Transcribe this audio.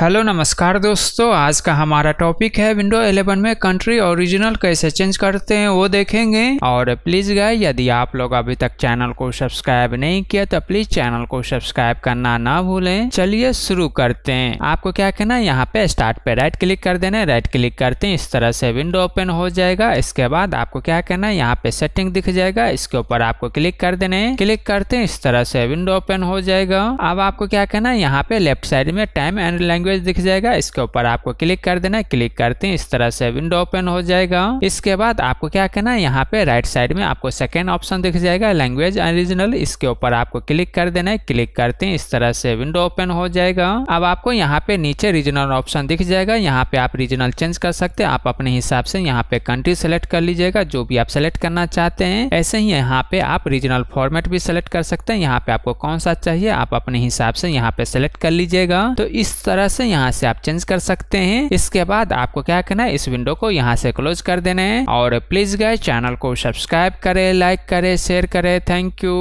hello नमस्कार दोस्तों आज का हमारा टॉपिक है विंडो 11 में कंट्री ओरिजिनल कैसे चेंज करते हैं वो देखेंगे और प्लीज गाय यदि आप लोग अभी तक चैनल को सब्सक्राइब नहीं किया तो प्लीज चैनल को सब्सक्राइब करना ना भूलें चलिए शुरू करते हैं आपको क्या कहना है यहाँ पे स्टार्ट पे राइट क्लिक कर देना राइट क्लिक करते हैं इस तरह से विंडो ओपन हो जाएगा इसके बाद आपको क्या कहना है यहाँ पे सेटिंग दिख जाएगा इसके ऊपर आपको क्लिक कर देने क्लिक करते हैं इस तरह से विंडो ओपन हो जाएगा अब आपको क्या कहना है यहाँ पे लेफ्ट साइड में टाइम एंड लैंग्वेज लैंग्वेज दिख जाएगा इसके ऊपर आपको क्लिक कर देना है क्लिक करते हैं इस तरह से विंडो ओपन हो जाएगा इसके बाद आपको क्या करना है यहाँ पे राइट साइड में आपको सेकेंड ऑप्शन दिख जाएगा लैंग्वेज ऑरिजिनल इसके ऊपर आपको क्लिक कर देना है क्लिक करते हैं इस तरह से विंडो ओपन हो जाएगा अब आपको यहाँ पे नीचे रीजनल ऑप्शन दिख जाएगा यहाँ पे आप रीजनल चेंज कर सकते हैं आप अपने हिसाब से यहाँ पे कंट्री सेलेक्ट कर लीजिएगा जो भी आप सेलेक्ट करना चाहते हैं ऐसे ही यहाँ पे आप रीजनल फॉर्मेट भी सेलेक्ट कर सकते हैं यहाँ पे आपको कौन सा चाहिए आप अपने हिसाब से यहाँ पे सेलेक्ट कर लीजिएगा तो इस तरह से यहाँ से आप चेंज कर सकते हैं इसके बाद आपको क्या करना है इस विंडो को यहाँ से क्लोज कर देना है और प्लीज गए चैनल को सब्सक्राइब करे लाइक करे शेयर करे थैंक यू